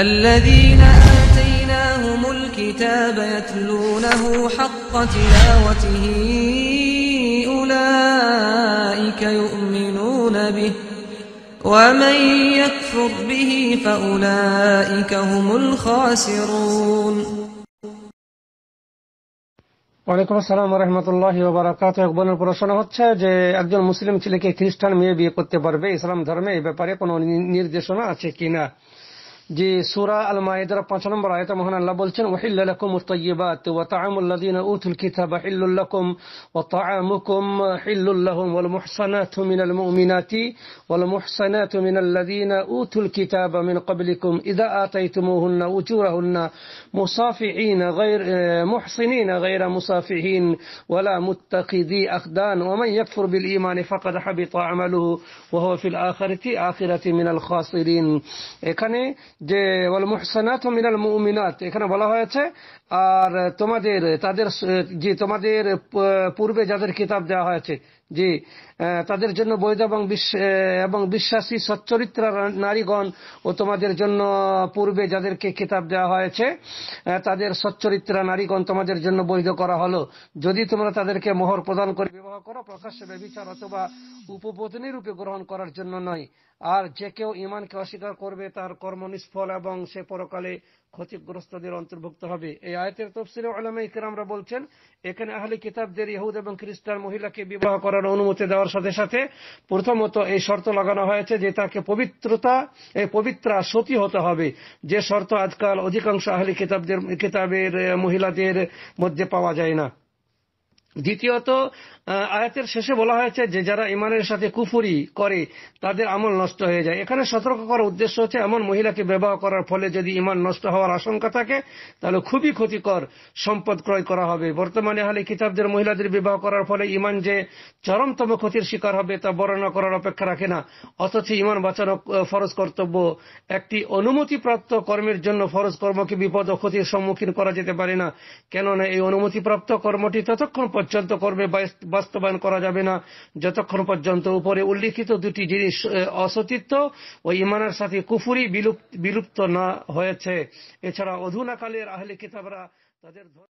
الذين آتيناهم الكتاب يتلونه حق تلاوته أولئك يؤمنون به ومن يكفر به فأولئك هم الخاسرون ওয়ালাইকুম আসসালাম রহমতুল্লাহ বারাকাত একবনের প্রশ্ন হচ্ছে যে একজন মুসলিম ছেলেকে খ্রিস্টান মেয়ে বিয়ে করতে পারবে ইসলাম ধর্মে এই ব্যাপারে কোনো নির্দেশনা আছে কিনা যে সুরা আল মায়েদার পাঁচ নম্বর আয়তা মহান আল্লাহ বলছেন ওয়াহিল্লা লাকুম উত্তাইয়িবাত ওয়া তাআমুল লাযিনা উতুল কিতাবা হিল্লুল লাকুম ওয়া তাআমুকুম হিল্লুল লাহুম ওয়াল মুহসানাতু মিনাল মুমিনাতি ওয়াল মুহসানাতু মিনাল লাযিনা উতুল কিতাবা মিন ক্বাবলিকুম ইযা আতাইতুমুহুন্না উজুরাহুন্না মুসাফিহিন গায়র মুহসিনিন গায়র মুসাফিহিন ওয়ালা মুত্তাকিদি আখদান ওয়া মান ইয়াকফুর বিল ঈমান ফাকাদ হাবিতা আমালুহু ওয়া হুয়া ফিল আখিরাতি আখিরাতি মিনাল খাসিরিন এখানে যে বল মুহসানাত মিনাল মুমিনাত এখানে বলা হয়েছে আর তোমাদের তাদের যে তোমাদের পূর্বে যাদের কিতাব দেওয়া হয়েছে যে তাদের জন্য বৈধ এবং এবং বিশ্বাসী সচ্চরিত্রা নারীগণ ও তোমাদের জন্য পূর্বে যাদেরকে কিতাব দেওয়া হয়েছে তাদের সচ্চরিত্রা নারীগণ তোমাদের জন্য বৈধ করা হলো যদি তোমরা তাদেরকে মোহর প্রদান করে বিবাহ করো প্রকাশ্যে ব্যবচার অথবা উপপত্নী রূপে গ্রহণ করার জন্য নয় আর যে কেউ ইমানকে অস্বীকার করবে তার কর্মনিষ্ঠ ফল এবং সে পরকালে ক্ষতিগ্রস্তদের অন্তর্ভুক্ত হবে এই আয়তের তফসিলে আলামা ইকরামরা বলছেন এখানে আহলে কিতাবদের ইহুদ এবং খ্রিস্টান মহিলাকে বিবাহ করার অনুমতি দেওয়ার সাথে সাথে প্রথমত এই শর্ত লাগানো হয়েছে যে তাকে পবিত্রতা এই পবিত্রা সতী হতে হবে যে শর্ত আজকাল অধিকাংশ আহলে কিতাবদের কিতাবের মহিলাদের মধ্যে পাওয়া যায় না দ্বিতীয়ত আয়াতের শেষে বলা হয়েছে যে যারা ইমানের সাথে কুফুরি করে তাদের আমল নষ্ট হয়ে যায় এখানে সতর্ক করার উদ্দেশ্য হচ্ছে এমন মহিলাকে বিবাহ করার ফলে যদি ইমান নষ্ট হওয়ার আশঙ্কা থাকে তাহলে খুবই ক্ষতিকর সম্পদ ক্রয় করা হবে বর্তমানে হলে কিতাবদের মহিলাদের বিবাহ করার ফলে ইমান যে চরমতম ক্ষতির শিকার হবে তা বর্ণনা করার অপেক্ষা রাখে না অথচ ইমান বাঁচানো ফরজ কর্তব্য একটি অনুমতিপ্রাপ্ত কর্মের জন্য ফরজ কর্মকে বিপদ ও ক্ষতির সম্মুখীন করা যেতে পারে না কেননা এই অনুমতিপ্রাপ্ত কর্মটি ততক্ষণ পর্যন্ত কর্মে বাস্তবায়ন করা যাবে না যতক্ষণ পর্যন্ত উপরে উল্লিখিত দুটি জিনিস অসতিত্ব ও ইমানের সাথে কুফুরি বিলুপ্ত না হয়েছে এছাড়া অধুনাকালের আহলে কিতাবরা তাদের